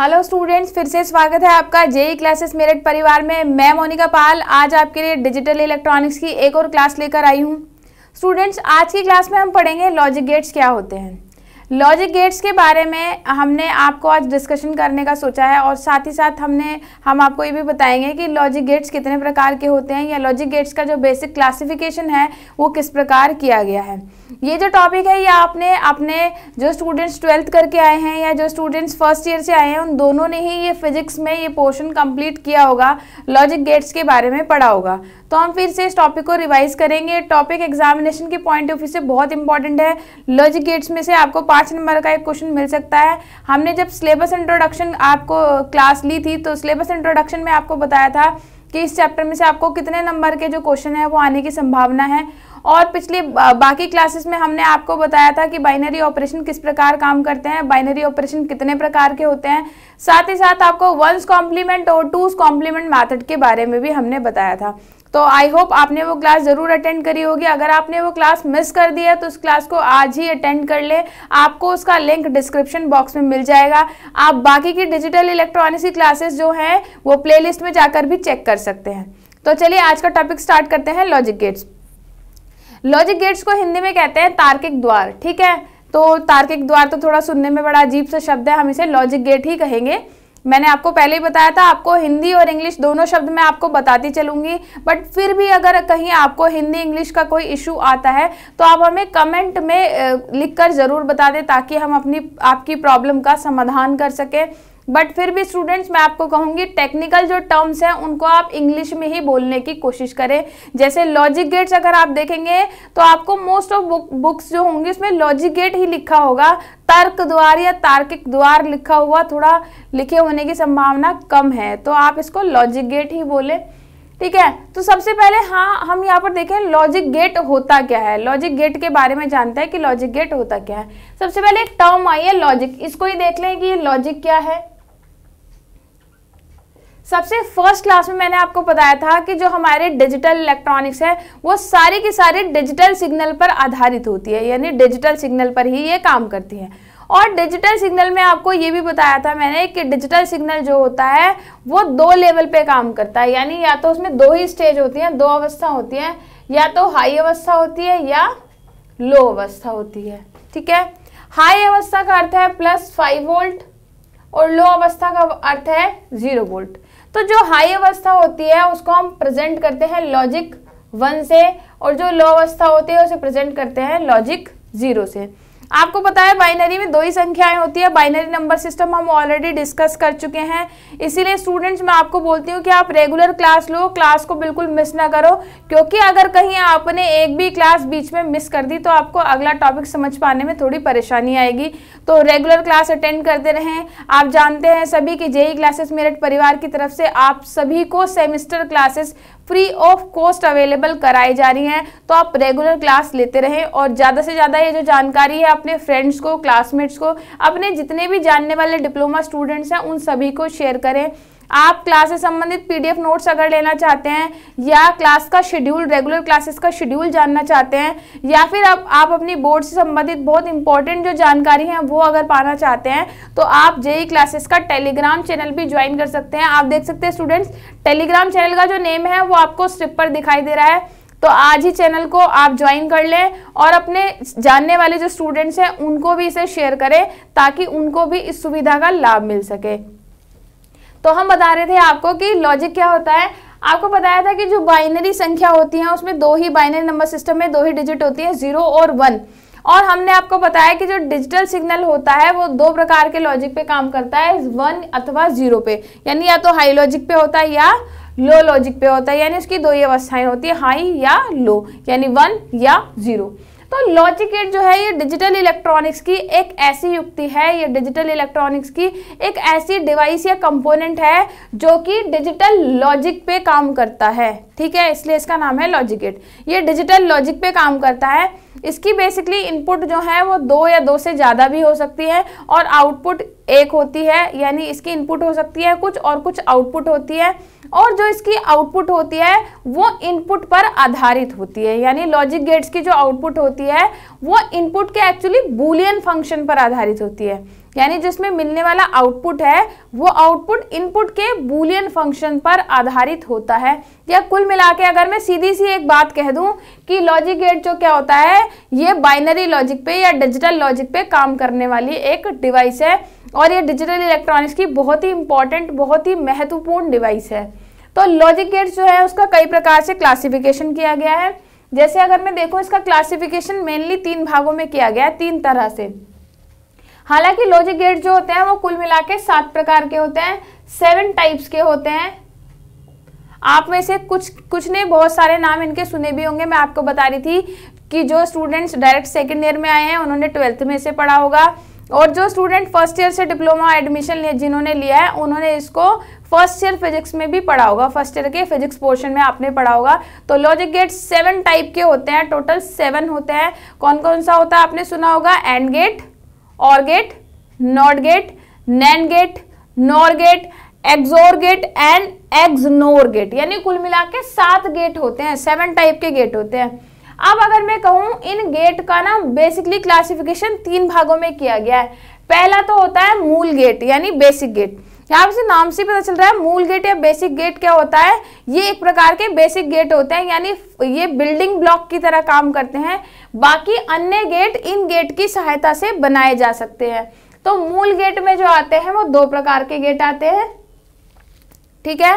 hello students फिर से स्वागत है आपका जेई क्लासेस e मेरठ परिवार में मैं मोनिका पाल आज आपके लिए डिजिटल इलेक्ट्रॉनिक्स की एक और क्लास लेकर आई हूँ स्टूडेंट्स आज की क्लास में हम पढ़ेंगे लॉजिक गेट्स क्या होते हैं लॉजिक गेट्स के बारे में हमने आपको आज डिस्कशन करने का सोचा है और साथ ही साथ हमने हम आपको ये भी बताएंगे कि लॉजिक गेट्स कितने प्रकार के होते हैं या लॉजिक गेट्स का जो बेसिक क्लासिफिकेशन है वो किस प्रकार किया गया है ये जो टॉपिक है ये आपने अपने जो स्टूडेंट्स ट्वेल्थ करके आए हैं या जो स्टूडेंट्स फर्स्ट ईयर से आए हैं उन दोनों ने ही ये फिजिक्स में ये पोर्शन कंप्लीट किया होगा लॉजिक गेट्स के बारे में पढ़ा होगा तो हम फिर से इस टॉपिक को रिवाइज करेंगे टॉपिक एग्जामिनेशन के पॉइंट ऑफ व्यू से बहुत इंपॉर्टेंट है लॉजिक गेट्स में से आपको पाँच पाँच नंबर का एक क्वेश्चन मिल सकता है हमने जब सिलेबस इंट्रोडक्शन आपको क्लास ली थी तो सिलेबस इंट्रोडक्शन में आपको बताया था कि इस चैप्टर में से आपको कितने नंबर के जो क्वेश्चन है वो आने की संभावना है और पिछली बाकी क्लासेस में हमने आपको बताया था कि बाइनरी ऑपरेशन किस प्रकार काम करते हैं बाइनरी ऑपरेशन कितने प्रकार के होते हैं साथ ही साथ आपको वंस कॉम्प्लीमेंट और टूज कॉम्प्लीमेंट मैथड के बारे में भी हमने बताया था तो आई होप आपने वो क्लास ज़रूर अटेंड करी होगी अगर आपने वो क्लास मिस कर दिया तो उस क्लास को आज ही अटेंड कर ले आपको उसका लिंक डिस्क्रिप्शन बॉक्स में मिल जाएगा आप बाकी की डिजिटल इलेक्ट्रॉनिक्स की क्लासेस जो हैं वो प्लेलिस्ट में जाकर भी चेक कर सकते हैं तो चलिए आज का टॉपिक स्टार्ट करते हैं लॉजिक गेट्स लॉजिक गेट्स को हिंदी में कहते हैं तार्किक द्वार ठीक है तो तार्किक द्वार तो थोड़ा सुनने में बड़ा अजीब सा शब्द है हम इसे लॉजिक गेट ही कहेंगे मैंने आपको पहले ही बताया था आपको हिंदी और इंग्लिश दोनों शब्द मैं आपको बताती चलूंगी बट फिर भी अगर कहीं आपको हिंदी इंग्लिश का कोई इशू आता है तो आप हमें कमेंट में लिख कर ज़रूर बता दें ताकि हम अपनी आपकी प्रॉब्लम का समाधान कर सकें बट फिर भी स्टूडेंट्स मैं आपको कहूँगी टेक्निकल जो टर्म्स हैं उनको आप इंग्लिश में ही बोलने की कोशिश करें जैसे लॉजिक गेट्स अगर आप देखेंगे तो आपको मोस्ट ऑफ बुक, बुक्स जो होंगी उसमें लॉजिक गेट ही लिखा होगा तर्क द्वार या तार्किक द्वार लिखा हुआ थोड़ा लिखे होने की संभावना कम है तो आप इसको लॉजिक गेट ही बोले ठीक है तो सबसे पहले हाँ हम यहाँ पर देखें लॉजिक गेट होता क्या है लॉजिक गेट के बारे में जानते हैं कि लॉजिक गेट होता क्या है सबसे पहले एक टर्म आई है लॉजिक इसको ही देख लें कि ये लॉजिक क्या है सबसे फर्स्ट क्लास में मैंने आपको बताया था कि जो हमारे डिजिटल इलेक्ट्रॉनिक्स है वो सारी की सारी डिजिटल सिग्नल पर आधारित होती है यानी डिजिटल सिग्नल पर ही ये काम करती है और डिजिटल सिग्नल में आपको ये भी बताया था मैंने कि डिजिटल सिग्नल जो होता है वो दो लेवल पे काम करता है यानी या तो उसमें दो ही स्टेज होती हैं दो अवस्था होती हैं या तो हाई अवस्था होती है या लो अवस्था होती है ठीक है हाई अवस्था का अर्थ है प्लस फाइव वोल्ट और लो अवस्था का अर्थ है जीरो वोल्ट तो जो हाई अवस्था होती है उसको हम प्रेजेंट करते हैं लॉजिक वन से और जो लो अवस्था होती है उसे प्रेजेंट करते हैं लॉजिक जीरो से आपको पता है बाइनरी में दो ही संख्याएं होती है बाइनरी नंबर सिस्टम हम ऑलरेडी डिस्कस कर चुके हैं इसीलिए स्टूडेंट्स मैं आपको बोलती हूँ कि आप रेगुलर क्लास लो क्लास को बिल्कुल मिस ना करो क्योंकि अगर कहीं आपने एक भी क्लास बीच में मिस कर दी तो आपको अगला टॉपिक समझ पाने में थोड़ी परेशानी आएगी तो रेगुलर क्लास अटेंड करते रहें आप जानते हैं सभी की जेई क्लासेस मेरठ परिवार की तरफ से आप सभी को semester classes free of cost available कराई जा रही हैं तो आप रेगुलर क्लास लेते रहें और ज़्यादा से ज़्यादा ये जो जानकारी है अपने फ्रेंड्स को क्लासमेट्स को अपने जितने भी जानने वाले डिप्लोमा स्टूडेंट्स हैं उन सभी को शेयर करें आप क्लास से संबंधित पीडीएफ नोट्स अगर लेना चाहते हैं या क्लास का शेड्यूल रेगुलर क्लासेस का शेड्यूल जानना चाहते हैं या फिर आप, आप अपनी बोर्ड से संबंधित बहुत इंपॉर्टेंट जो जानकारी है वो अगर पाना चाहते हैं तो आप जेई क्लासेस का टेलीग्राम चैनल भी ज्वाइन कर सकते हैं आप देख सकते हैं स्टूडेंट्स टेलीग्राम चैनल का जो नेम है वो आपको स्ट्रिप पर दिखाई दे रहा है तो आज ही चैनल को आप ज्वाइन कर लें और अपने जानने वाले जो स्टूडेंट्स हैं उनको भी इसे शेयर करें ताकि उनको भी इस सुविधा का लाभ मिल सके तो हम बता रहे थे आपको कि लॉजिक क्या होता है आपको बताया था कि जो बाइनरी संख्या होती है उसमें दो ही बाइनरी नंबर सिस्टम में दो ही डिजिट होती है जीरो और वन और हमने आपको बताया कि जो डिजिटल सिग्नल होता है वो दो प्रकार के लॉजिक पे काम करता है वन अथवा जीरो पे यानी या तो हाई लॉजिक पे होता है या लो लॉजिक पे होता है यानी उसकी दो ही अवस्थाएं होती है हाई या लो यानी वन या जीरो तो लॉजिक गेट जो है ये डिजिटल इलेक्ट्रॉनिक्स की एक ऐसी युक्ति है ये डिजिटल इलेक्ट्रॉनिक्स की एक ऐसी डिवाइस या कंपोनेंट है जो कि डिजिटल लॉजिक पे काम करता है ठीक है इसलिए इसका नाम है लॉजिक गेट ये डिजिटल लॉजिक पे काम करता है इसकी बेसिकली इनपुट जो है वो दो या दो से ज़्यादा भी हो सकती है और आउटपुट एक होती है यानी इसकी इनपुट हो सकती है कुछ और कुछ आउटपुट होती है और जो इसकी आउटपुट होती है वो इनपुट पर आधारित होती है यानी लॉजिक गेट्स की जो आउटपुट होती है वो इनपुट के एक्चुअली बुलियन फंक्शन पर आधारित होती है यानी जिसमें मिलने वाला आउटपुट है वो आउटपुट इनपुट के बुलियन फंक्शन पर आधारित होता है या कुल मिला के अगर मैं सीधी सी एक बात कह दूं कि लॉजिक गेट जो क्या होता है ये बाइनरी लॉजिक पे या डिजिटल लॉजिक पे काम करने वाली एक डिवाइस है और ये डिजिटल इलेक्ट्रॉनिक्स की बहुत ही इंपॉर्टेंट बहुत ही महत्वपूर्ण डिवाइस है तो लॉजिक गेट्स जो है उसका कई प्रकार से क्लासिफिकेशन किया गया है जैसे अगर मैं देखूँ इसका क्लासिफिकेशन मेनली तीन भागों में किया गया है तीन तरह से हालांकि लॉजिक गेट जो होते हैं वो कुल मिला के सात प्रकार के होते हैं सेवन टाइप्स के होते हैं आप में से कुछ कुछ ने बहुत सारे नाम इनके सुने भी होंगे मैं आपको बता रही थी कि जो स्टूडेंट्स डायरेक्ट सेकेंड ईयर में आए हैं उन्होंने ट्वेल्थ में से पढ़ा होगा और जो स्टूडेंट फर्स्ट ईयर से डिप्लोमा एडमिशन जिन्होंने लिया है उन्होंने इसको फर्स्ट ईयर फिजिक्स में भी पढ़ा होगा फर्स्ट ईयर के फिजिक्स पोर्शन में आपने पढ़ा होगा तो लॉजिक गेट सेवन टाइप के होते हैं टोटल सेवन होते हैं कौन कौन सा होता है आपने सुना होगा एंड गेट और gate NOT gate NAND gate NOR gate XOR gate and XNOR gate यानी कुल मिला के सात गेट होते हैं सेवन टाइप के गेट होते हैं अब अगर मैं कहूँ इन गेट का ना बेसिकली क्लासिफिकेशन तीन भागों में किया गया है पहला तो होता है मूल गेट यानी बेसिक गेट यहाँ से नाम से पता चल रहा है मूल गेट या बेसिक गेट क्या होता है ये एक प्रकार के बेसिक गेट होते हैं यानी ये बिल्डिंग ब्लॉक की तरह काम करते हैं बाकी अन्य गेट इन गेट की सहायता से बनाए जा सकते हैं तो मूल गेट में जो आते हैं वो दो प्रकार के गेट आते हैं ठीक है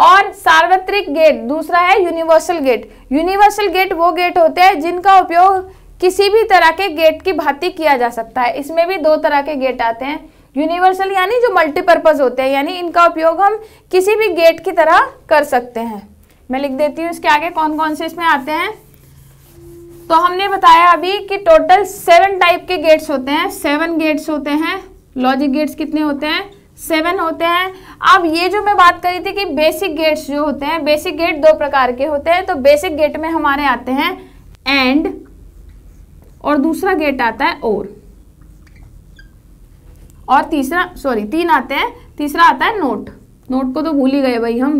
और सार्वत्रिक गेट दूसरा है यूनिवर्सल गेट यूनिवर्सल गेट वो गेट होते हैं जिनका उपयोग किसी भी तरह के गेट की भांति किया जा सकता है इसमें भी दो तरह के गेट आते हैं यूनिवर्सल यानी जो मल्टीपर्पज होते हैं यानी इनका उपयोग हम किसी भी गेट की तरह कर सकते हैं मैं लिख देती हूँ इसके आगे कौन कौन से इसमें आते हैं तो हमने बताया अभी कि टोटल सेवन टाइप के गेट्स होते हैं सेवन गेट्स होते हैं लॉजिक गेट्स कितने होते हैं सेवन होते हैं अब ये जो मैं बात करी थी कि बेसिक गेट्स जो होते हैं बेसिक गेट दो प्रकार के होते हैं तो बेसिक गेट में हमारे आते हैं एंड और दूसरा गेट आता है और और तीसरा सॉरी तीन आते हैं तीसरा आता है नोट नोट को तो भूल ही गए भाई हम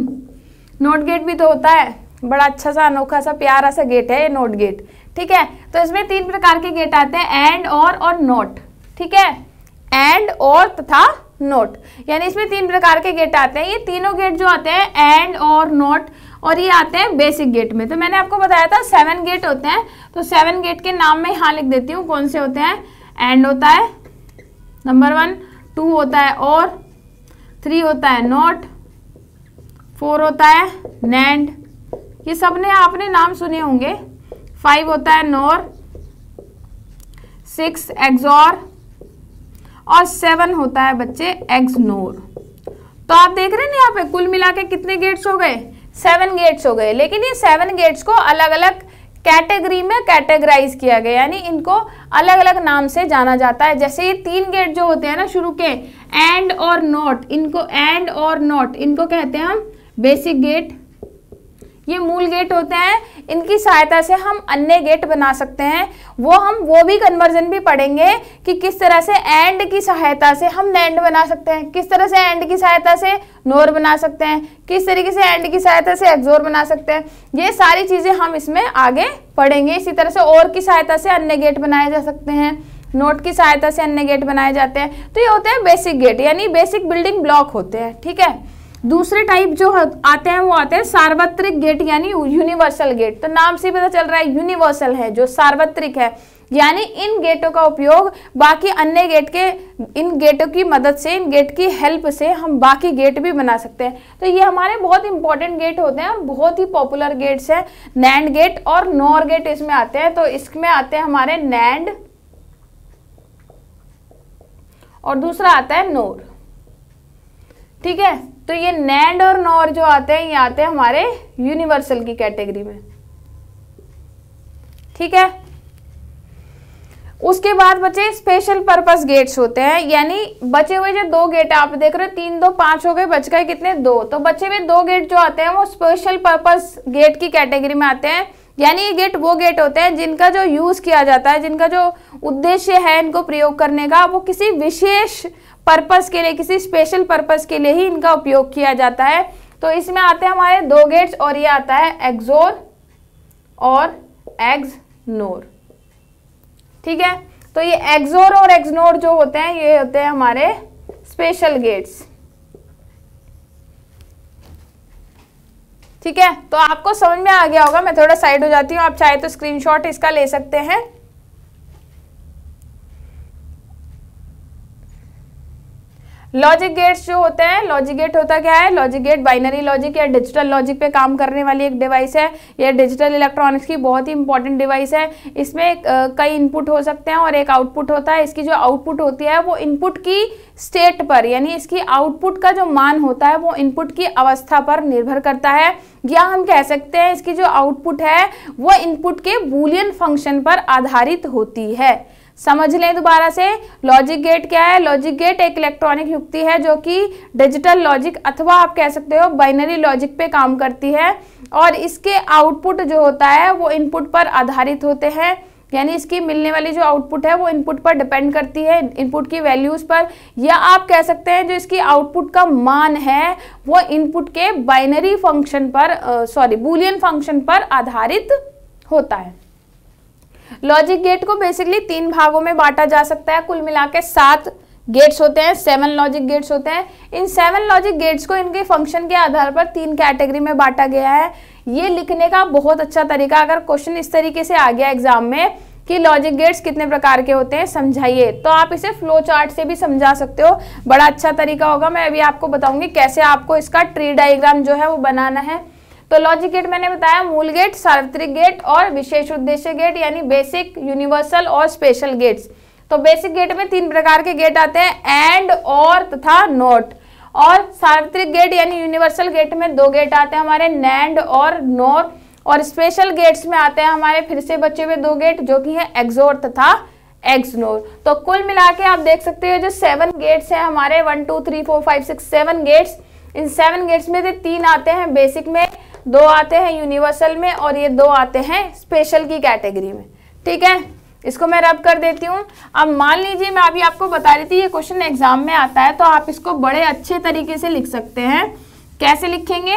नोट गेट भी तो होता है बड़ा अच्छा सा अनोखा सा प्यारा सा गेट है ये नोट गेट ठीक है तो इसमें तीन प्रकार के गेट आते हैं एंड और और नोट ठीक है एंड और तथा नोट यानी इसमें तीन प्रकार के गेट आते हैं ये तीनों गेट जो आते हैं एंड और नोट और ये आते हैं बेसिक गेट में तो मैंने आपको बताया था सेवन गेट होते हैं तो सेवन गेट के नाम में यहाँ लिख देती हूँ कौन से होते हैं एंड होता है नंबर वन टू होता है और थ्री होता है नोट फोर होता है नैंड ये सब ने आपने नाम सुने होंगे फाइव होता है नोर सिक्स एग्जॉर और सेवन होता है बच्चे एग्जनोर तो आप देख रहे हैं यहाँ पे कुल मिला के कितने गेट्स हो गए सेवन गेट्स हो गए लेकिन ये सेवन गेट्स को अलग अलग कैटेगरी में कैटेगराइज किया गया यानी इनको अलग अलग नाम से जाना जाता है जैसे ये तीन गेट जो होते हैं ना शुरू के एंड और नॉट इनको एंड और नॉट इनको कहते हैं हम बेसिक गेट ये मूल गेट होते हैं इनकी सहायता से हम अन्य गेट बना सकते हैं वो हम वो भी कन्वर्जन भी पढ़ेंगे कि किस तरह से एंड की सहायता से हम लैंड बना सकते हैं किस तरह से एंड की सहायता से नोर बना सकते हैं किस तरीके से एंड की सहायता से एक्जोर बना सकते हैं ये सारी चीज़ें हम इसमें आगे पढ़ेंगे इसी तरह से और की सहायता से अन्य गेट बनाए जा सकते हैं नोट की सहायता से अन्य गेट बनाए जाते हैं तो ये होते हैं बेसिक गेट यानी बेसिक बिल्डिंग ब्लॉक होते हैं ठीक है दूसरे टाइप जो आते हैं वो आते हैं सार्वत्रिक गेट यानी यूनिवर्सल गेट तो नाम से पता चल रहा है यूनिवर्सल है जो सार्वत्रिक है यानी इन गेटों का उपयोग बाकी अन्य गेट के इन गेटों की मदद से इन गेट की हेल्प से हम बाकी गेट भी बना सकते हैं तो ये हमारे बहुत इंपॉर्टेंट गेट होते हैं बहुत ही पॉपुलर गेट्स हैं नैंड गेट और नोर गेट इसमें आते हैं तो इसमें आते हैं हमारे नैंड और दूसरा आता है नोर ठीक है तो ये नैंड और नॉर जो आते हैं ये आते हैं हमारे यूनिवर्सल की कैटेगरी में ठीक है उसके बाद बचे स्पेशल पर्पस गेट्स होते हैं यानी बचे हुए जो दो गेट आप देख रहे हो तीन दो पांच हो गए बच गए कितने दो तो बचे हुए दो गेट जो आते हैं वो स्पेशल पर्पस गेट की कैटेगरी में आते हैं यानी ये गेट वो गेट होते हैं जिनका जो यूज किया जाता है जिनका जो उद्देश्य है इनको प्रयोग करने का वो किसी विशेष पर्पस के लिए किसी स्पेशल पर्पस के लिए ही इनका उपयोग किया जाता है तो इसमें आते हैं हमारे दो गेट्स और ये आता है एक्सोर और एग्जनोर ठीक है तो ये एक्सोर और एक्सनोर जो होते हैं ये होते हैं हमारे स्पेशल गेट्स ठीक है तो आपको समझ में आ गया होगा मैं थोड़ा साइड हो जाती हूँ आप चाहे तो स्क्रीनशॉट इसका ले सकते हैं लॉजिक गेट्स जो होते हैं लॉजिक गेट होता क्या है लॉजिक गेट बाइनरी लॉजिक या डिजिटल लॉजिक पे काम करने वाली एक डिवाइस है यह डिजिटल इलेक्ट्रॉनिक्स की बहुत ही इंपॉर्टेंट डिवाइस है इसमें कई इनपुट हो सकते हैं और एक आउटपुट होता है इसकी जो आउटपुट होती है वो इनपुट की स्टेट पर यानी इसकी आउटपुट का जो मान होता है वो इनपुट की अवस्था पर निर्भर करता है या हम कह सकते हैं इसकी जो आउटपुट है वो इनपुट के बुलियन फंक्शन पर आधारित होती है समझ लें दोबारा से लॉजिक गेट क्या है लॉजिक गेट एक इलेक्ट्रॉनिक युक्ति है जो कि डिजिटल लॉजिक अथवा आप कह सकते हो बाइनरी लॉजिक पे काम करती है और इसके आउटपुट जो होता है वो इनपुट पर आधारित होते हैं यानी इसकी मिलने वाली जो आउटपुट है वो इनपुट पर डिपेंड करती है इनपुट की वैल्यूज़ पर या आप कह सकते हैं जो इसकी आउटपुट का मान है वो इनपुट के बाइनरी फंक्शन पर सॉरी बुलियन फंक्शन पर आधारित होता है लॉजिक गेट को बेसिकली तीन भागों में बांटा जा सकता है कुल मिला के सात गेट्स होते हैं सेवन लॉजिक गेट्स होते हैं इन सेवन लॉजिक गेट्स को इनके फंक्शन के आधार पर तीन कैटेगरी में बांटा गया है ये लिखने का बहुत अच्छा तरीका अगर क्वेश्चन इस तरीके से आ गया एग्जाम में कि लॉजिक गेट्स कितने प्रकार के होते हैं समझाइए तो आप इसे फ्लो चार्ट से भी समझा सकते हो बड़ा अच्छा तरीका होगा मैं अभी आपको बताऊंगी कैसे आपको इसका ट्री डायग्राम जो है वो बनाना है तो लॉजिक गेट मैंने बताया मूल गेट सार्वत्रिक गेट और विशेष उद्देश्य गेट यानी बेसिक यूनिवर्सल और स्पेशल गेट्स तो बेसिक गेट में तीन प्रकार के गेट आते हैं एंड और तथा नोट और सार्वत्रिक गेट यानी यूनिवर्सल गेट में दो गेट आते हैं हमारे नैंड और नोर और स्पेशल गेट्स में आते हैं हमारे फिर से बचे हुए दो गेट जो कि है एक्सोर तथा एक्सनोर तो कुल मिला के आप देख सकते हो जो सेवन गेट्स हैं हमारे one two three four five six seven gates इन सेवन गेट्स में से तीन आते हैं बेसिक में दो आते हैं यूनिवर्सल में और ये दो आते हैं स्पेशल की कैटेगरी में ठीक है इसको मैं रब कर देती हूँ अब मान लीजिए मैं अभी आपको बता रही थी ये क्वेश्चन एग्जाम में आता है तो आप इसको बड़े अच्छे तरीके से लिख सकते हैं कैसे लिखेंगे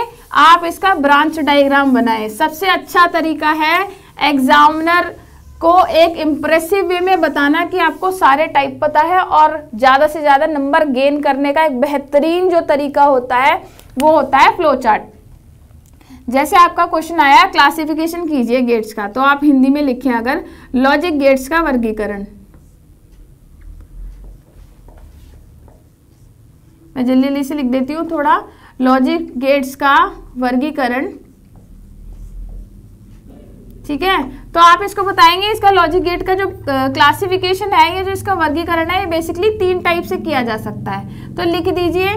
आप इसका ब्रांच डायग्राम बनाएं सबसे अच्छा तरीका है एग्जामिनर को एक इम्प्रेसिव वे में बताना कि आपको सारे टाइप पता है और ज़्यादा से ज़्यादा नंबर गेन करने का एक बेहतरीन जो तरीका होता है वो होता है फ्लो चार्ट जैसे आपका क्वेश्चन आया क्लासिफिकेशन कीजिए गेट्स का तो आप हिंदी में लिखें अगर लॉजिक गेट्स का वर्गीकरण मैं जल्दी जल्दी से लिख देती हूँ थोड़ा लॉजिक गेट्स का वर्गीकरण ठीक है तो आप इसको बताएंगे इसका लॉजिक गेट का जो क्लासिफिकेशन है ये जो इसका वर्गीकरण है ये बेसिकली तीन टाइप से किया जा सकता है तो लिख दीजिए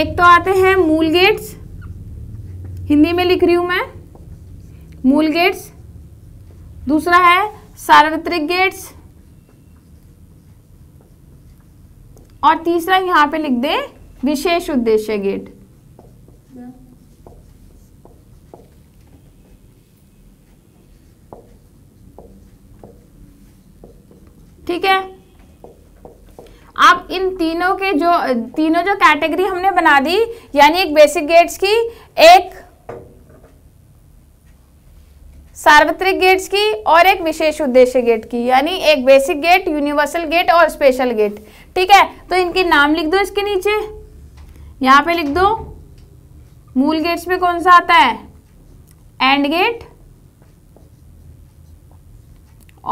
एक तो आते हैं मूल गेट्स हिंदी में लिख रही हूँ मैं मूल गेट्स दूसरा है सार्वत्रिक गेट्स और तीसरा यहाँ पे लिख दे विशेष उद्देश्य गेट ठीक है आप इन तीनों के जो तीनों जो कैटेगरी हमने बना दी यानी एक बेसिक गेट्स की एक सार्वत्रिक गेट्स की और एक विशेष उद्देश्य गेट की यानी एक बेसिक गेट यूनिवर्सल गेट और स्पेशल गेट ठीक है तो इनके नाम लिख दो इसके नीचे यहाँ पे लिख दो मूल गेट्स में कौन सा आता है एंड गेट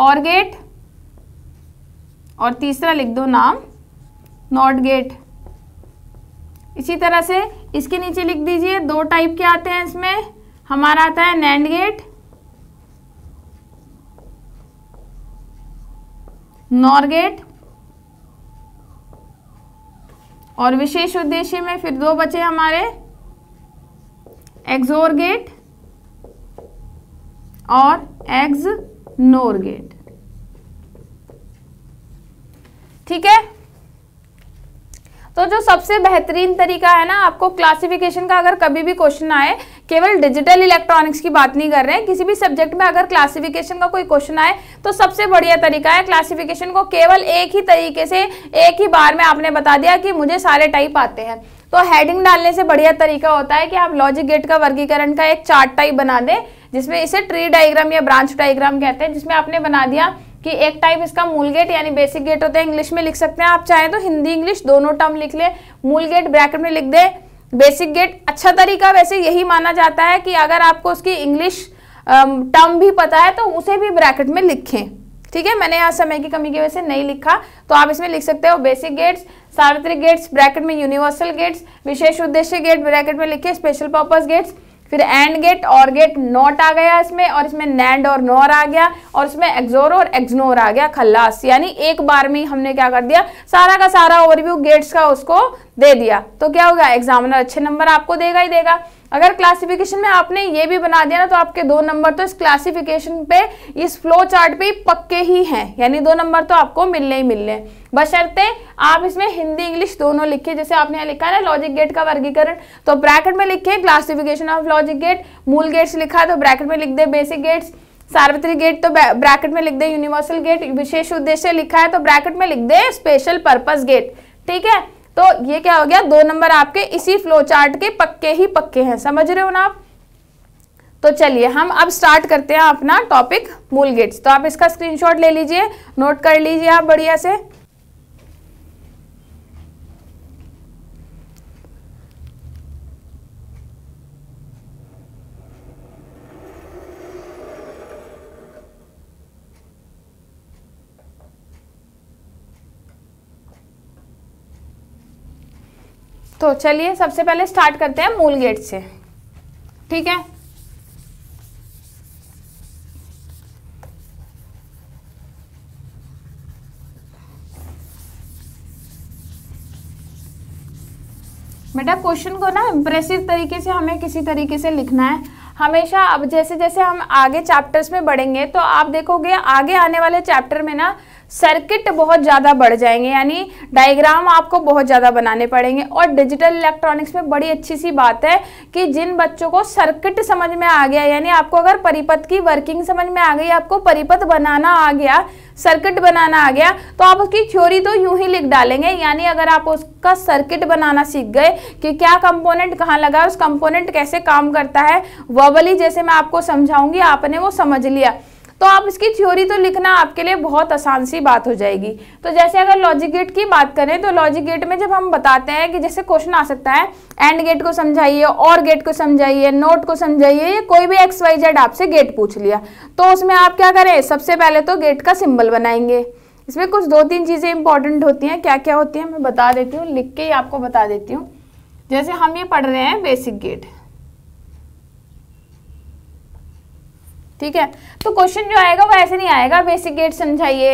और गेट और तीसरा लिख दो नाम नॉट गेट इसी तरह से इसके नीचे लिख दीजिए दो टाइप के आते हैं इसमें हमारा आता है नैंड गेट नॉर्गेट और विशेष उद्देश्य में फिर दो बचे हमारे एक्सोरगेट और एग्ज नोरगेट ठीक है तो जो सबसे बेहतरीन तरीका है ना आपको क्लासिफिकेशन का अगर कभी भी क्वेश्चन आए केवल डिजिटल इलेक्ट्रॉनिक्स की बात नहीं कर रहे हैं किसी भी सब्जेक्ट में अगर क्लासिफिकेशन का कोई क्वेश्चन आए तो सबसे बढ़िया तरीका है क्लासिफिकेशन को केवल एक ही तरीके से एक ही बार में आपने बता दिया कि मुझे सारे टाइप आते हैं तो हेडिंग डालने से बढ़िया तरीका होता है कि आप लॉजिक गेट का वर्गीकरण का एक चार्ट टाइप बना दें जिसमें इसे ट्री डायग्राम या ब्रांच डायग्राम कहते हैं जिसमें आपने बना दिया कि एक टाइप इसका मूल गेट यानी बेसिक गेट होता है इंग्लिश में लिख सकते हैं आप चाहें तो हिंदी इंग्लिश दोनों टर्म लिख लें मूल गेट ब्रैकेट में लिख दें बेसिक गेट अच्छा तरीका वैसे यही माना जाता है कि अगर आपको उसकी इंग्लिश टर्म भी पता है तो उसे भी ब्रैकेट में लिखें ठीक है मैंने यहाँ समय की कमी की वजह से नहीं लिखा तो आप इसमें लिख सकते हो बेसिक गेट्स सार्वत्रिक गेट्स ब्रैकेट में यूनिवर्सल गेट्स विशेष उद्देश्य गेट ब्रैकेट में लिखे स्पेशल पर्पज गेट्स फिर एंड गेट और गेट नॉट आ गया इसमें और इसमें नैंड और नॉर आ गया और इसमें एक्जोर और एक्जनोर आ गया खल्लास यानी एक बार में हमने क्या कर दिया सारा का सारा ओवरव्यू गेट्स का उसको दे दिया तो क्या होगा एग्जामिनर अच्छे नंबर आपको देगा ही देगा अगर क्लासिफिकेशन में आपने ये भी बना दिया ना तो आपके दो नंबर तो इस क्लासिफिकेशन पे इस फ्लो चार्ट पे पक्के ही हैं यानी दो नंबर तो आपको मिलने ही मिलने बशर्ते आप इसमें हिंदी इंग्लिश दोनों लिखे जैसे आपने यहाँ लिखा है ना लॉजिक गेट का वर्गीकरण तो ब्रैकेट में लिखे क्लासिफिकेशन ऑफ लॉजिक गेट मूल गेट्स लिखा तो ब्रैकेट में लिख दे बेसिक गेट्स सार्वत्रिक गेट तो ब्रैकेट में लिख दे यूनिवर्सल गेट विशेष उद्देश्य लिखा है तो ब्रैकेट में लिख दे स्पेशल पर्पज गेट ठीक है तो ये क्या हो गया दो नंबर आपके इसी फ्लो चार्ट के पक्के ही पक्के हैं समझ रहे हो ना आप तो चलिए हम अब स्टार्ट करते हैं अपना टॉपिक मूल गेट्स तो आप इसका स्क्रीनशॉट ले लीजिए नोट कर लीजिए आप बढ़िया से तो चलिए सबसे पहले स्टार्ट करते हैं मूल गेट से ठीक है बेटा क्वेश्चन को ना इम्प्रेसिव तरीके से हमें किसी तरीके से लिखना है हमेशा अब जैसे जैसे हम आगे चैप्टर्स में बढ़ेंगे तो आप देखोगे आगे आने वाले चैप्टर में ना सर्किट बहुत ज़्यादा बढ़ जाएंगे यानी डायग्राम आपको बहुत ज़्यादा बनाने पड़ेंगे और डिजिटल इलेक्ट्रॉनिक्स में बड़ी अच्छी सी बात है कि जिन बच्चों को सर्किट समझ में आ गया यानी आपको अगर परिपथ की वर्किंग समझ में आ गई आपको परिपथ बनाना आ गया सर्किट बनाना आ गया तो आप उसकी थ्योरी तो यूं ही लिख डालेंगे यानी अगर आप उसका सर्किट बनाना सीख गए कि क्या कंपोनेंट कहाँ लगा उस कंपोनेंट कैसे काम करता है वबली जैसे मैं आपको समझाऊंगी आपने वो समझ लिया तो आप इसकी थ्योरी तो लिखना आपके लिए बहुत आसान सी बात हो जाएगी तो जैसे अगर लॉजिक गेट की बात करें तो लॉजिक गेट में जब हम बताते हैं कि जैसे क्वेश्चन आ सकता है एंड गेट को समझाइए और गेट को समझाइए नोट को समझाइए या कोई भी एक्स वाई जेड आपसे गेट पूछ लिया तो उसमें आप क्या करें सबसे पहले तो गेट का सिम्बल बनाएंगे इसमें कुछ दो तीन चीज़ें इंपॉर्टेंट होती हैं क्या क्या होती हैं मैं बता देती हूँ लिख के ही आपको बता देती हूँ जैसे हम ये पढ़ रहे हैं बेसिक गेट ठीक है तो क्वेश्चन जो आएगा वो ऐसे नहीं आएगा बेसिक गेट समझाइए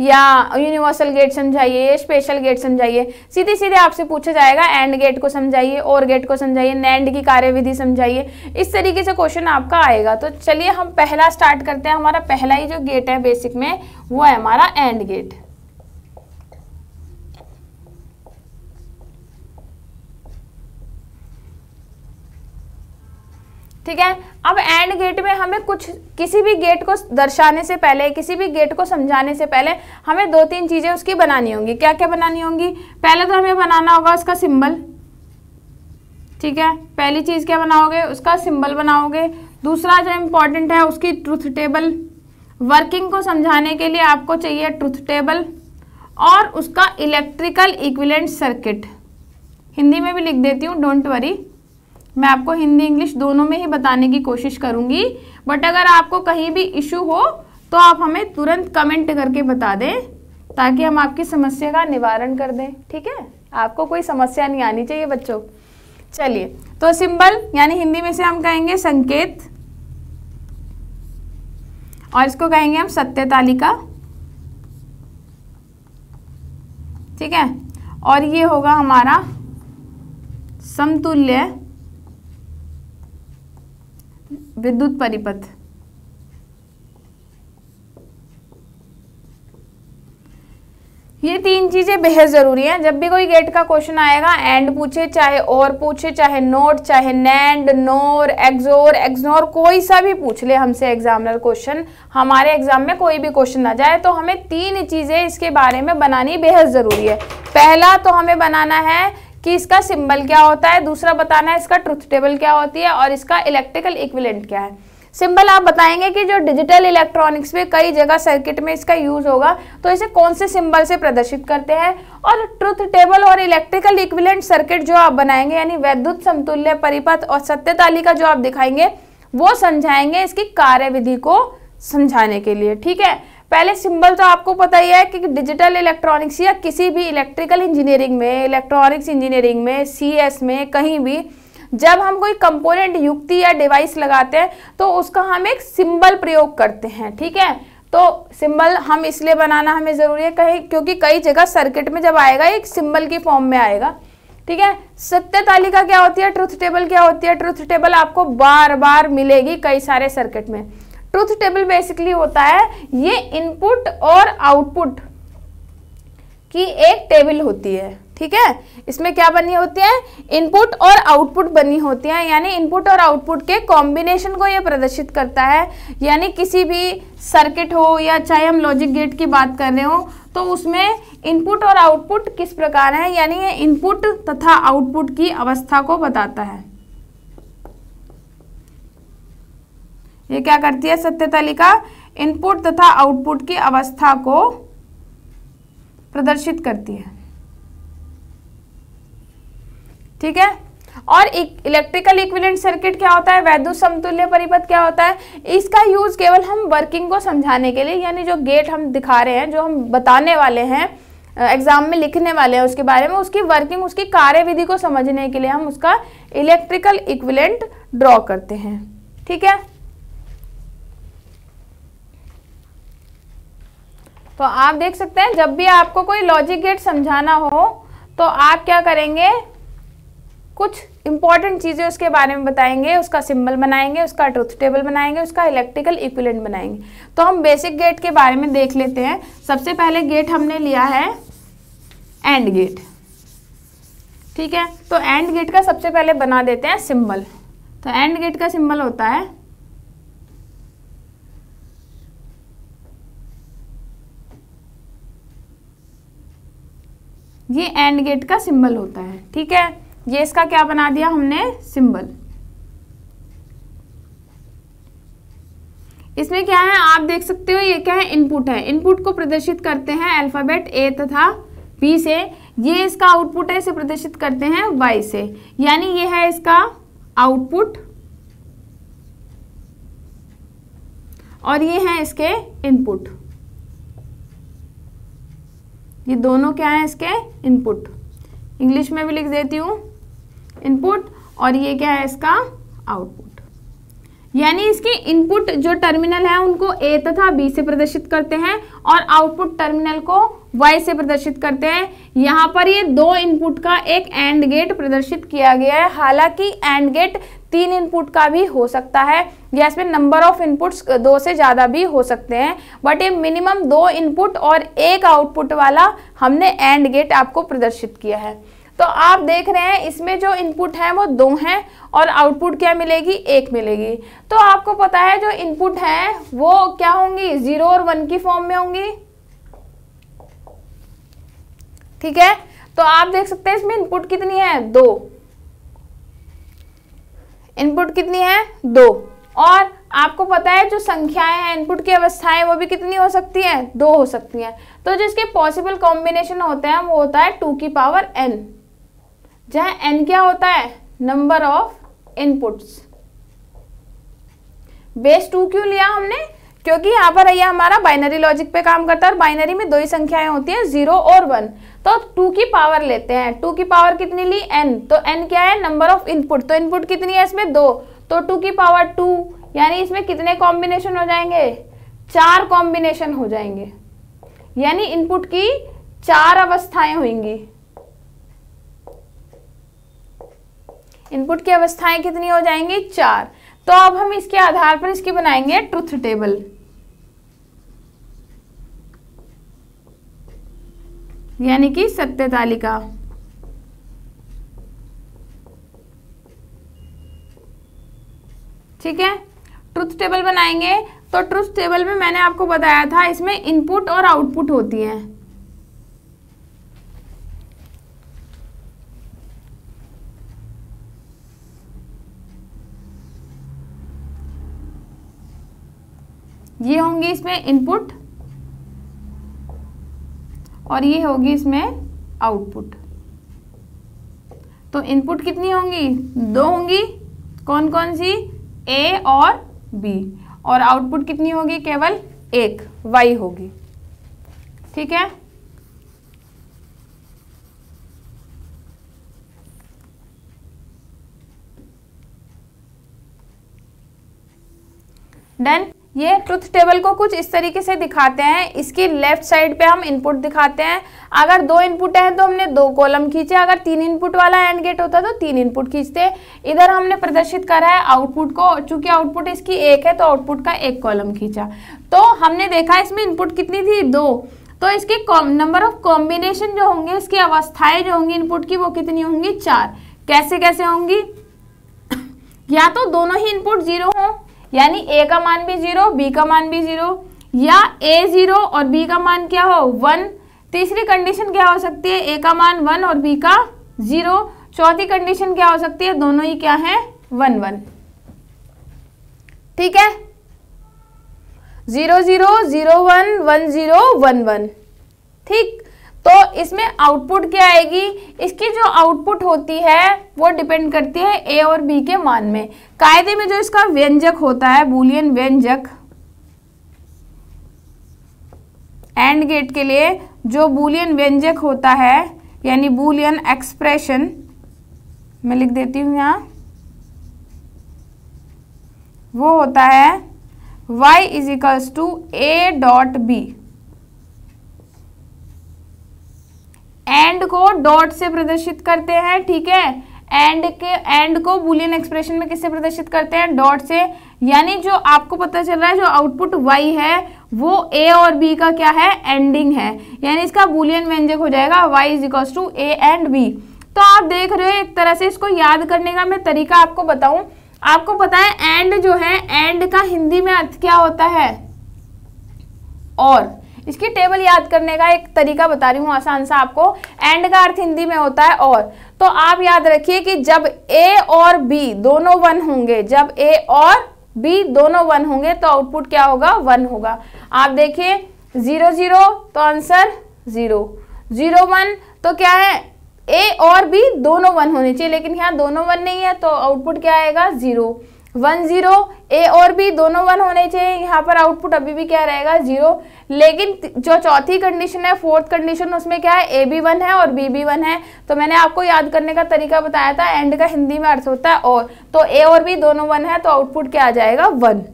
या यूनिवर्सल गेट समझाइए स्पेशल गेट समझाइए सीधे सीधे आपसे पूछा जाएगा एंड गेट को समझाइए और गेट को समझाइए नैंड की कार्यविधि समझाइए इस तरीके से क्वेश्चन आपका आएगा तो चलिए हम पहला स्टार्ट करते हैं हमारा पहला ही जो गेट है बेसिक में वो है हमारा एंड गेट ठीक है अब एंड गेट में हमें कुछ किसी भी गेट को दर्शाने से पहले किसी भी गेट को समझाने से पहले हमें दो तीन चीज़ें उसकी बनानी होंगी क्या क्या बनानी होंगी पहले तो हमें बनाना होगा उसका सिंबल ठीक है पहली चीज़ क्या बनाओगे उसका सिंबल बनाओगे दूसरा जो इम्पोर्टेंट है उसकी ट्रुथ टेबल वर्किंग को समझाने के लिए आपको चाहिए ट्रुथ टेबल और उसका इलेक्ट्रिकल इक्विलेंट सर्किट हिंदी में भी लिख देती हूँ डोंट वरी मैं आपको हिंदी इंग्लिश दोनों में ही बताने की कोशिश करूंगी बट अगर आपको कहीं भी इशू हो तो आप हमें तुरंत कमेंट करके बता दें ताकि हम आपकी समस्या का निवारण कर दें ठीक है आपको कोई समस्या नहीं आनी चाहिए बच्चों चलिए तो सिंबल यानी हिंदी में से हम कहेंगे संकेत और इसको कहेंगे हम सत्य तालिका ठीक है और ये होगा हमारा समतुल्य विद्युत परिपथ ये तीन चीजें बेहद जरूरी हैं जब भी कोई गेट का क्वेश्चन आएगा एंड पूछे चाहे और पूछे चाहे नोट चाहे नैंड नोर एक्सोर एक्सनोर कोई सा भी पूछ ले हमसे एग्जामिनर क्वेश्चन हमारे एग्जाम में कोई भी क्वेश्चन ना जाए तो हमें तीन चीजें इसके बारे में बनानी बेहद जरूरी है पहला तो हमें बनाना है कि इसका सिंबल क्या होता है दूसरा बताना है इसका ट्रुथ टेबल क्या होती है और इसका इलेक्ट्रिकल इक्विलेंट क्या है सिंबल आप बताएंगे कि जो डिजिटल इलेक्ट्रॉनिक्स में कई जगह सर्किट में इसका यूज होगा तो इसे कौन से सिंबल से प्रदर्शित करते हैं और ट्रुथ टेबल और इलेक्ट्रिकल इक्विलेंट सर्किट जो आप बनाएंगे यानी वैद्युत समतुल्य परिपथ और सत्य तालिका जो आप दिखाएंगे वो समझाएंगे इसकी कार्य विधि को समझाने के लिए ठीक है पहले सिंबल तो आपको पता ही है कि डिजिटल इलेक्ट्रॉनिक्स या किसी भी इलेक्ट्रिकल इंजीनियरिंग में इलेक्ट्रॉनिक्स इंजीनियरिंग में सीएस में कहीं भी जब हम कोई कंपोनेंट युक्ति या डिवाइस लगाते हैं तो उसका हम एक सिंबल प्रयोग करते हैं ठीक है तो सिंबल हम इसलिए बनाना हमें ज़रूरी है कहीं क्योंकि कई जगह सर्किट में जब आएगा एक सिंबल की फॉर्म में आएगा ठीक है सत्य तालिका क्या होती है ट्रुथ टेबल क्या होती है ट्रुथ टेबल आपको बार बार मिलेगी कई सारे सर्किट में ट्रुथ टेबल बेसिकली होता है ये इनपुट और आउटपुट की एक टेबल होती है ठीक है इसमें क्या बनी होती है इनपुट और आउटपुट बनी होती है यानी इनपुट और आउटपुट के कॉम्बिनेशन को ये प्रदर्शित करता है यानी किसी भी सर्किट हो या चाहे हम लॉजिक गेट की बात कर रहे हो तो उसमें इनपुट और आउटपुट किस प्रकार है यानी ये इनपुट तथा आउटपुट की अवस्था को बताता है ये क्या करती है सत्य तालिका इनपुट तथा आउटपुट की अवस्था को प्रदर्शित करती है ठीक है और इलेक्ट्रिकल इक्विलेंट सर्किट क्या होता है वैद्युत समतुल्य परिपथ क्या होता है इसका यूज केवल हम वर्किंग को समझाने के लिए यानी जो गेट हम दिखा रहे हैं जो हम बताने वाले हैं एग्जाम में लिखने वाले हैं उसके बारे में उसकी वर्किंग उसकी कार्यविधि को समझने के लिए हम उसका इलेक्ट्रिकल इक्विलेंट ड्रॉ करते हैं ठीक है तो आप देख सकते हैं जब भी आपको कोई लॉजिक गेट समझाना हो तो आप क्या करेंगे कुछ इंपॉर्टेंट चीज़ें उसके बारे में बताएंगे उसका सिंबल बनाएंगे उसका ट्रुथ टेबल बनाएंगे उसका इलेक्ट्रिकल इक्विलेंट बनाएंगे तो हम बेसिक गेट के बारे में देख लेते हैं सबसे पहले गेट हमने लिया है एंड गेट ठीक है तो एंड गेट का सबसे पहले बना देते हैं सिंबल तो एंड गेट का सिंबल होता है ये एंड गेट का सिंबल होता है ठीक है ये इसका क्या बना दिया हमने सिंबल इसमें क्या है आप देख सकते हो ये क्या है इनपुट है इनपुट को प्रदर्शित करते हैं अल्फ़ाबेट ए तथा बी से ये इसका आउटपुट है इसे प्रदर्शित करते हैं वाई से यानी ये है इसका आउटपुट और ये है इसके इनपुट ये दोनों क्या हैं इसके इनपुट इंग्लिश में भी लिख देती हूँ इनपुट और ये क्या है इसका आउटपुट यानी इसके इनपुट जो टर्मिनल है उनको ए तथा बी से प्रदर्शित करते हैं और आउटपुट टर्मिनल को वाई से प्रदर्शित करते हैं यहाँ पर ये दो इनपुट का एक एंड गेट प्रदर्शित किया गया है हालांकि एंड गेट तीन इनपुट का भी हो सकता है या इसमें नंबर ऑफ इनपुट्स दो से ज़्यादा भी हो सकते हैं बट ये मिनिमम दो इनपुट और एक आउटपुट वाला हमने एंड गेट आपको प्रदर्शित किया है तो आप देख रहे हैं इसमें जो इनपुट हैं वो दो हैं और आउटपुट क्या मिलेगी एक मिलेगी तो आपको पता है जो इनपुट हैं वो क्या होंगी जीरो और वन की फॉर्म में होंगी ठीक है तो आप देख सकते हैं इसमें इनपुट कितनी है दो इनपुट कितनी है दो और आपको पता है जो संख्याएं हैं इनपुट की अवस्थाएं वो भी कितनी हो सकती है दो हो सकती हैं तो जिसके पॉसिबल कॉम्बिनेशन होते हैं वो होता है टू की पावर एन जहां एन क्या होता है number of inputs base two क्यों लिया हमने क्योंकि यहाँ पर यह हमारा बाइनरी लॉजिक पे काम करता है और बाइनरी में दो ही संख्याएं होती हैं जीरो और वन तो टू की पावर लेते हैं टू की पावर कितनी ली एन तो एन क्या है नंबर ऑफ इनपुट तो इनपुट कितनी है इसमें दो तो टू की पावर टू यानी इसमें कितने कॉम्बिनेशन हो जाएंगे चार कॉम्बिनेशन हो जाएंगे यानी इनपुट की चार अवस्थाएं होंगी इनपुट की अवस्थाएं कितनी हो जाएंगी चार तो अब हम इसके आधार पर इसकी बनाएंगे ट्रुथ टेबल यानी कि सत्य तालिका ठीक है ट्रुथ टेबल बनाएंगे तो ट्रुथ टेबल में मैंने आपको बताया था इसमें इनपुट और आउटपुट होती है ये होंगी इसमें इनपुट और ये होगी इसमें आउटपुट तो इनपुट कितनी होंगी दो होंगी कौन कौन सी ए और बी और आउटपुट कितनी होगी केवल एक वाई होगी ठीक है डन ये ट्रुथ टेबल को कुछ इस तरीके से दिखाते हैं इसकी लेफ्ट साइड पे हम इनपुट दिखाते हैं अगर दो इनपुट है तो हमने दो कॉलम खींचे अगर तीन इनपुट वाला एंड गेट होता तो तीन इनपुट खींचते इधर हमने प्रदर्शित करा है आउटपुट को चूंकि आउटपुट इसकी एक है तो आउटपुट का एक कॉलम खींचा तो हमने देखा इसमें इनपुट कितनी थी दो तो इसके नंबर ऑफ कॉम्बिनेशन जो होंगे इसकी अवस्थाएं जो होंगी इनपुट की वो कितनी होंगी चार कैसे कैसे होंगी या तो दोनों ही इनपुट जीरो हों यानी ए का मान भी जीरो बी का मान भी जीरो या ए जीरो और बी का मान क्या हो वन तीसरी कंडीशन क्या हो सकती है ए का मान वन और बी का जीरो चौथी कंडीशन क्या हो सकती है दोनों ही क्या है वन वन ठीक है zero zero zero one one zero one one ठीक इसमें आउटपुट क्या आएगी इसकी जो आउटपुट होती है वो डिपेंड करती है ए और बी के मान में कायदे में जो इसका व्यंजक होता है बुलियन व्यंजक एंड गेट के लिए जो बुलियन व्यंजक होता है यानी बुलियन एक्सप्रेशन मैं लिख देती हूँ यहाँ वो होता है y is equals to A dot B and को डॉट से प्रदर्शित करते हैं ठीक है एंड के एंड को बुलियन एक्सप्रेशन में किससे प्रदर्शित करते हैं डॉट से यानी जो आपको पता चल रहा है जो आउटपुट वाई है वो ए और बी का क्या है एंडिंग है यानी इसका बुलियन व्यंजक हो जाएगा Y is equals to A and B तो आप देख रहे हो एक तरह से इसको याद करने का मैं तरीका आपको बताऊं आपको पता है एंड जो है एंड का हिंदी में अर्थ क्या होता है और इसकी टेबल याद करने का एक तरीका बता रही हूँ आसान सा आपको एंड का अर्थ हिंदी में होता है और तो आप याद रखिए कि जब ए और बी दोनों वन होंगे जब ए और बी दोनों वन होंगे तो आउटपुट क्या होगा वन होगा आप देखिए जीरो जीरो तो आंसर जीरो जीरो वन तो क्या है ए और बी दोनों वन होने चाहिए लेकिन यहाँ दोनों वन नहीं है तो आउटपुट क्या आएगा जीरो वन जीरो ए और बी दोनों वन होने चाहिए यहाँ पर आउटपुट अभी भी क्या रहेगा जीरो लेकिन जो चौथी कंडीशन है फोर्थ कंडीशन उसमें क्या है ए बी वन है और बी बी वन है तो मैंने आपको याद करने का तरीका बताया था एंड का हिंदी में अर्थ होता है और तो ए और बी दोनों वन है तो आउटपुट क्या आ जाएगा वन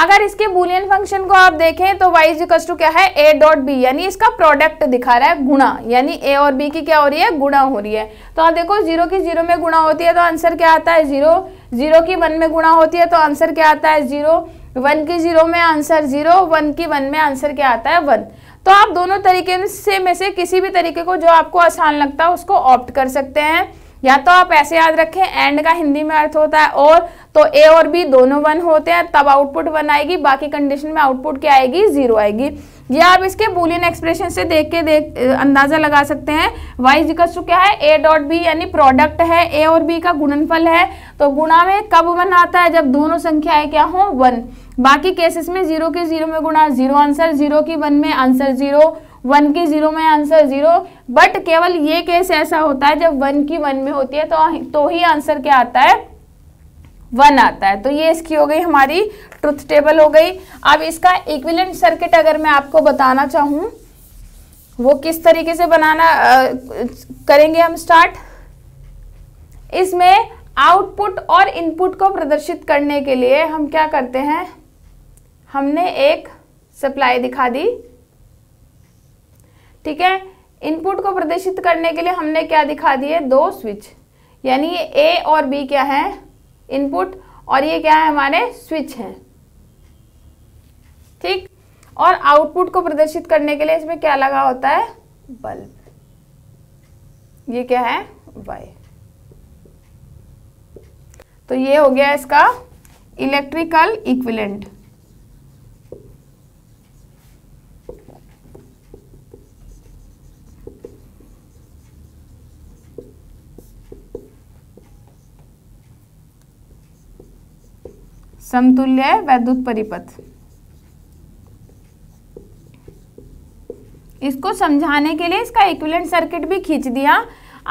अगर इसके बुलियन फंक्शन को आप देखें तो y इजिकल्स टू क्या है ए डॉट बी यानी इसका प्रोडक्ट दिखा रहा है गुणा यानी ए और बी की क्या हो रही है गुणा हो रही है तो आप देखो जीरो की जीरो में गुणा होती है तो आंसर क्या आता है जीरो जीरो की वन में गुणा होती है तो आंसर क्या आता है जीरो वन की जीरो में आंसर जीरो वन की वन में आंसर क्या आता है वन तो आप दोनों तरीके से में से किसी भी तरीके को जो आपको आसान लगता है उसको ऑप्ट कर सकते हैं या तो आप ऐसे याद रखें एंड का हिंदी में अर्थ होता है और तो ए और बी दोनों वन होते हैं तब आउटपुट वन आएगी बाकी कंडीशन में आउटपुट क्या आएगी जीरो आएगी या आप इसके बुलियन एक्सप्रेशन से देख के देख अंदाजा लगा सकते हैं वाई जिकस क्या है ए डॉट बी यानी प्रोडक्ट है ए और बी का गुणनफल है तो गुणा में कब वन आता है जब दोनों संख्याएं क्या हो वन बाकी केसेस में जीरो के जीरो में गुणा जीरो आंसर जीरो की वन में आंसर जीरो वन की जीरो में आंसर जीरो बट केवल ये केस ऐसा होता है जब वन की वन में होती है तो, तो ही आंसर क्या आता है वन आता है तो ये इसकी हो गई हमारी ट्रुथ टेबल हो गई अब इसका इक्विलेंट सर्किट अगर मैं आपको बताना चाहूँ वो किस तरीके से बनाना आ, करेंगे हम स्टार्ट इसमें आउटपुट और इनपुट को प्रदर्शित करने के लिए हम क्या करते हैं हमने एक सप्लाई दिखा दी ठीक है इनपुट को प्रदर्शित करने के लिए हमने क्या दिखा दिए दो स्विच यानी ये ए और बी क्या है इनपुट और ये क्या है हमारे स्विच हैं ठीक और आउटपुट को प्रदर्शित करने के लिए इसमें क्या लगा होता है बल्ब ये क्या है वाई तो ये हो गया इसका इलेक्ट्रिकल इक्विलेंट समतुल्य वैद्युत परिपथ इसको समझाने के लिए इसका इक्विलेंट सर्किट भी खींच दिया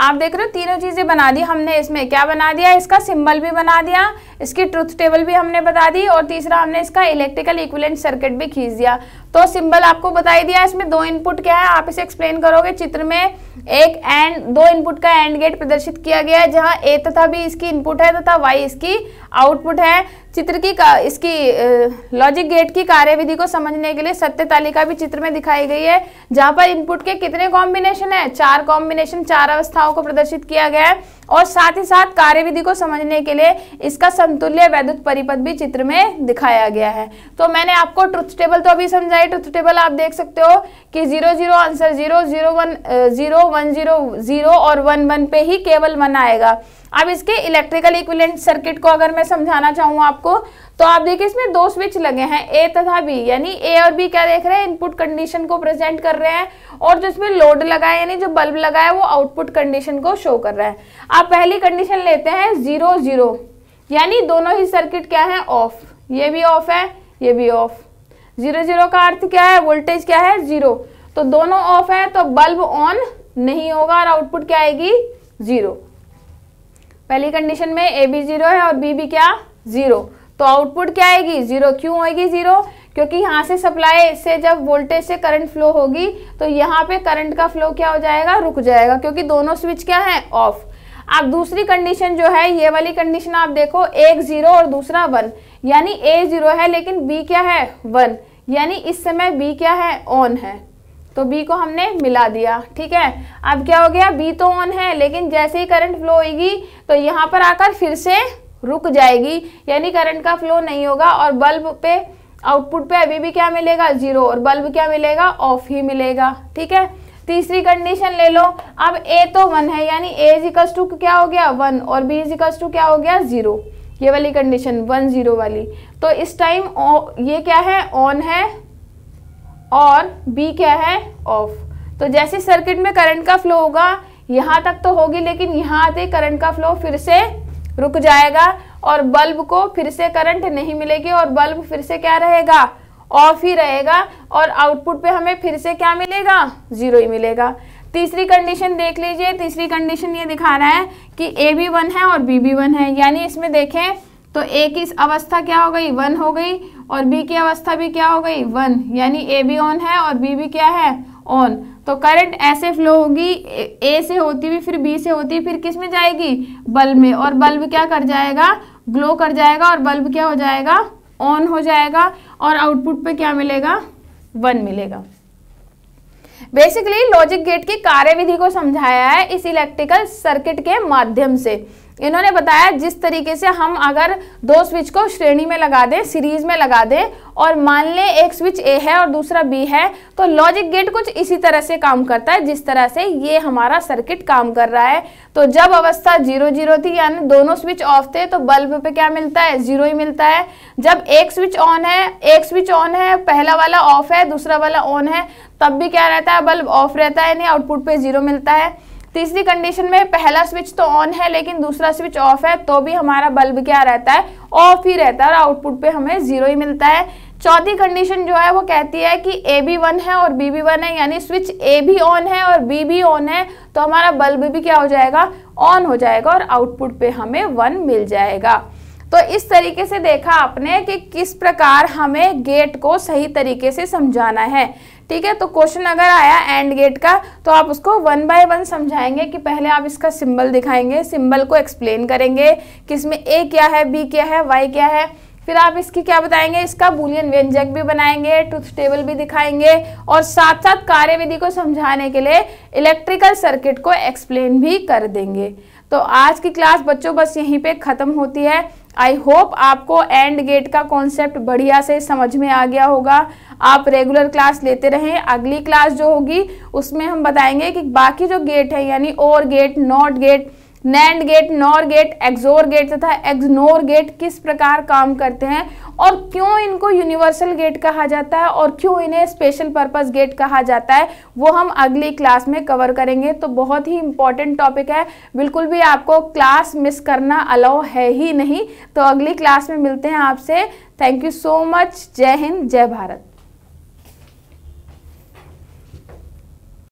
आप देख रहे हो तीनों चीज़ें बना दी हमने इसमें क्या बना दिया इसका सिंबल भी बना दिया इसकी ट्रुथ टेबल भी हमने बता दी और तीसरा हमने इसका इलेक्ट्रिकल इक्विलेंट सर्किट भी खींच दिया तो सिंबल आपको बताई दिया इसमें दो इनपुट क्या है आप इसे एक्सप्लेन करोगे चित्र में एक एंड दो इनपुट का एंड गेट प्रदर्शित किया गया है जहां ए तथा बी इसकी इनपुट है तथा वाई इसकी आउटपुट है चित्र की का, इसकी लॉजिक गेट की कार्यविधि को समझने के लिए सत्य तालिका भी चित्र में दिखाई गई है जहां पर इनपुट के कितने कॉम्बिनेशन है चार कॉम्बिनेशन चार अवस्थाओं को प्रदर्शित किया गया है और साथ ही साथ कार्यविधि को समझने के लिए इसका समतुल्य वैद्युत परिपथ भी चित्र में दिखाया गया है तो मैंने आपको ट्रुथ टेबल तो अभी समझाई ट्रुथ टेबल आप देख सकते हो कि zero zero answer zero zero one zero one zero zero और वन वन पे ही केवल वन आएगा अब इसके इलेक्ट्रिकल इक्विलेंट सर्किट को अगर मैं समझाना चाहूँ आपको तो आप देखिए इसमें दो स्विच लगे हैं ए तथा बी यानी ए और बी क्या देख रहे हैं इनपुट कंडीशन को प्रेजेंट कर रहे हैं और जो इसमें लोड लगा है यानी जो बल्ब लगा है वो आउटपुट कंडीशन को शो कर रहा है आप पहली कंडीशन लेते हैं जीरो जीरो यानी दोनों ही सर्किट क्या है ऑफ ये भी ऑफ है ये भी ऑफ जीरो जीरो का अर्थ क्या है वोल्टेज क्या है जीरो तो दोनों ऑफ है तो बल्ब ऑन नहीं होगा और आउटपुट क्या आएगी जीरो पहली कंडीशन में ए बी जीरो है और बी भी क्या जीरो तो आउटपुट क्या आएगी जीरो क्यों आएगी जीरो क्योंकि यहाँ से सप्लाई से जब वोल्टेज से करंट फ्लो होगी तो यहाँ पे करंट का फ्लो क्या हो जाएगा रुक जाएगा क्योंकि दोनों स्विच क्या है ऑफ आप दूसरी कंडीशन जो है ये वाली कंडीशन आप देखो एक जीरो और दूसरा वन यानी ए जीरो है लेकिन बी क्या है वन यानी इस समय बी क्या है ऑन है तो बी को हमने मिला दिया ठीक है अब क्या हो गया बी तो ऑन है लेकिन जैसे ही करंट फ्लो होगी तो यहाँ पर आकर फिर से रुक जाएगी यानी करंट का फ्लो नहीं होगा और बल्ब पे आउटपुट पे अभी भी क्या मिलेगा जीरो और बल्ब क्या मिलेगा ऑफ ही मिलेगा ठीक है तीसरी कंडीशन ले लो अब ए तो वन है यानी ए इज टू क्या हो गया वन और बी इज टू क्या हो गया जीरो ये वाली कंडीशन वन जीरो वाली तो इस टाइम ये क्या है ऑन है और बी क्या है ऑफ तो जैसे सर्किट में करंट का फ्लो होगा यहाँ तक तो होगी लेकिन यहाँ आते करंट का फ्लो फिर से रुक जाएगा और बल्ब को फिर से करंट नहीं मिलेगी और बल्ब फिर से क्या रहेगा ऑफ ही रहेगा और आउटपुट पे हमें फिर से क्या मिलेगा जीरो ही मिलेगा तीसरी कंडीशन देख लीजिए तीसरी कंडीशन ये दिखा रहा है कि ए बी वन है और बी बी वन है यानी इसमें देखें तो ए की अवस्था क्या हो गई वन हो गई और बी की अवस्था भी क्या हो गई वन यानी ए भी ऑन है और बी भी क्या है ऑन तो करंट ऐसे फ्लो होगी ए से होती हुई फिर बी से होती हुई फिर किस में जाएगी बल्ब में और बल्ब क्या कर जाएगा ग्लो कर जाएगा और बल्ब क्या हो जाएगा ऑन हो जाएगा और आउटपुट पे क्या मिलेगा वन मिलेगा बेसिकली लॉजिक गेट की कार्यविधि को समझाया है इस इलेक्ट्रिकल सर्किट के माध्यम से इन्होंने बताया जिस तरीके से हम अगर दो स्विच को श्रेणी में लगा दें सीरीज में लगा दें और मान लें एक स्विच ए है और दूसरा बी है तो लॉजिक गेट कुछ इसी तरह से काम करता है जिस तरह से ये हमारा सर्किट काम कर रहा है तो जब अवस्था जीरो जीरो थी यानी दोनों स्विच ऑफ थे तो बल्ब पे क्या मिलता है जीरो ही मिलता है जब एक स्विच ऑन है एक स्विच ऑन है पहला वाला ऑफ है दूसरा वाला ऑन है तब भी क्या रहता है बल्ब ऑफ रहता है यानी आउटपुट पे जीरो मिलता है तीसरी कंडीशन में पहला स्विच तो ऑन है लेकिन दूसरा स्विच ऑफ है तो भी हमारा बल्ब क्या रहता है ऑफ ही रहता है और आउटपुट पे हमें जीरो ही मिलता है चौथी कंडीशन जो है वो कहती है कि ए बी वन है और बी बी वन है यानी स्विच ए भी ऑन है और बी भी ऑन है तो हमारा बल्ब भी क्या हो जाएगा ऑन हो जाएगा और आउटपुट पे हमें वन मिल जाएगा तो इस तरीके से देखा आपने कि किस प्रकार हमें गेट को सही तरीके से समझाना है ठीक है तो क्वेश्चन अगर आया एंड गेट का तो आप उसको वन बाय वन समझाएंगे कि पहले आप इसका सिंबल दिखाएंगे सिंबल को एक्सप्लेन करेंगे कि इसमें ए क्या है बी क्या है वाई क्या है फिर आप इसकी क्या बताएंगे इसका बुलियन व्यंजक भी बनाएंगे ट्रुथ टेबल भी दिखाएंगे और साथ साथ कार्यविधि को समझाने के लिए इलेक्ट्रिकल सर्किट को एक्सप्लेन भी कर देंगे तो आज की क्लास बच्चों बस यहीं पे ख़त्म होती है आई होप आपको एंड गेट का कॉन्सेप्ट बढ़िया से समझ में आ गया होगा आप रेगुलर क्लास लेते रहें अगली क्लास जो होगी उसमें हम बताएंगे कि बाकी जो गेट है यानी और gate NOT gate NAND gate NOR gate XOR gate तथा एक्सनोर गेट किस प्रकार काम करते हैं और क्यों इनको यूनिवर्सल गेट कहा जाता है और क्यों इन्हें स्पेशल पर्पस गेट कहा जाता है वो हम अगली क्लास में कवर करेंगे तो बहुत ही इंपॉर्टेंट टॉपिक है बिल्कुल भी आपको क्लास मिस करना अलाउ है ही नहीं तो अगली क्लास में मिलते हैं आपसे थैंक यू सो मच जय हिंद जय भारत